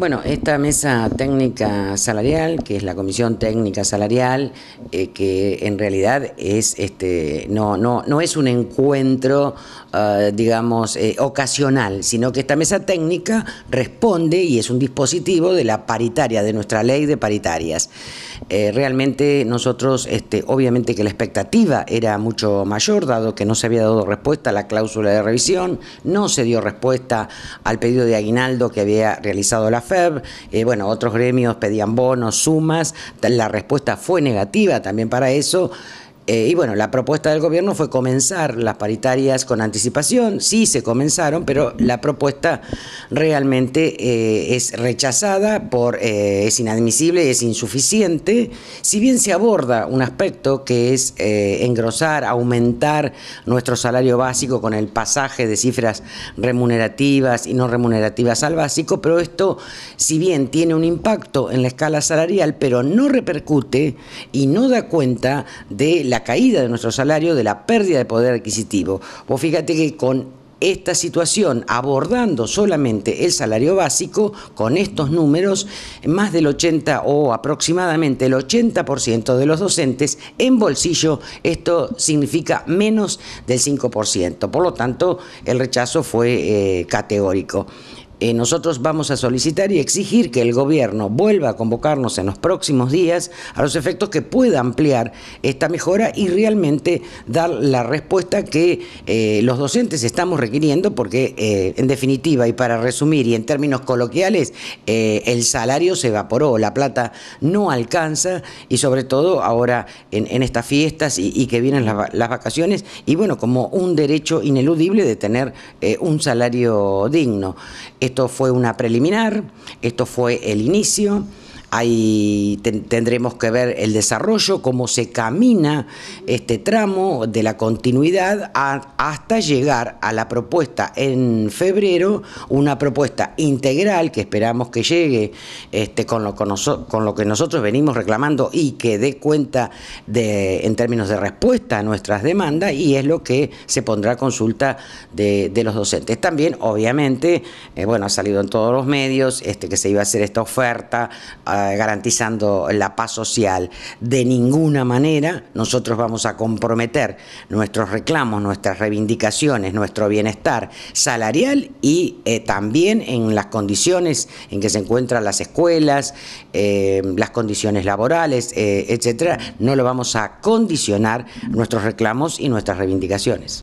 Bueno, esta mesa técnica salarial, que es la Comisión Técnica Salarial, eh, que en realidad es este no no no es un encuentro eh, digamos eh, ocasional, sino que esta mesa técnica responde y es un dispositivo de la paritaria de nuestra ley de paritarias. realmente nosotros este obviamente que la expectativa era mucho mayor dado que no se había dado respuesta a la cláusula de revisión, no se dio respuesta al pedido de aguinaldo que había realizado la eh, bueno, otros gremios pedían bonos, sumas, la respuesta fue negativa también para eso. Eh, y bueno, la propuesta del gobierno fue comenzar las paritarias con anticipación, sí se comenzaron, pero la propuesta realmente eh, es rechazada, por, eh, es inadmisible, es insuficiente, si bien se aborda un aspecto que es engrosar, aumentar nuestro salario básico con el pasaje de cifras remunerativas y no remunerativas al básico, pero esto, si bien tiene un impacto en la escala salarial, pero no repercute y no da cuenta de la caída de nuestro salario, de la pérdida de poder adquisitivo. Vos fíjate que con esta situación, abordando solamente el salario básico, con estos números, más del 80 o aproximadamente el 80% de los docentes en bolsillo, esto significa menos del 5%. Por lo tanto, el rechazo fue eh, categórico. Eh, nosotros vamos a solicitar y exigir que el gobierno vuelva a convocarnos en los próximos días a los efectos que pueda ampliar esta mejora y realmente dar la respuesta que eh, los docentes estamos requiriendo porque eh, en definitiva y para resumir y en términos coloquiales el salario se evaporó, la plata no alcanza y sobre todo ahora en, estas fiestas y, que vienen las, vacaciones y bueno como un derecho ineludible de tener un salario digno. Esto fue una preliminar, esto fue el inicio. Ahí tendremos que ver el desarrollo, cómo se camina este tramo de la continuidad hasta llegar a la propuesta en febrero, una propuesta integral que esperamos que llegue este, con, lo, que nosotros venimos reclamando y que dé cuenta en términos de respuesta a nuestras demandas y es lo que se pondrá a consulta de, los docentes. También, obviamente, eh, bueno, ha salido en todos los medios este, que se iba a hacer esta oferta. Ah, garantizando la paz social de ninguna manera. Nosotros vamos a comprometer nuestros reclamos, nuestras reivindicaciones, nuestro bienestar salarial y eh, también en las condiciones en que se encuentran las escuelas, eh, las condiciones laborales, eh, etcétera. No lo vamos a condicionar nuestros reclamos y nuestras reivindicaciones.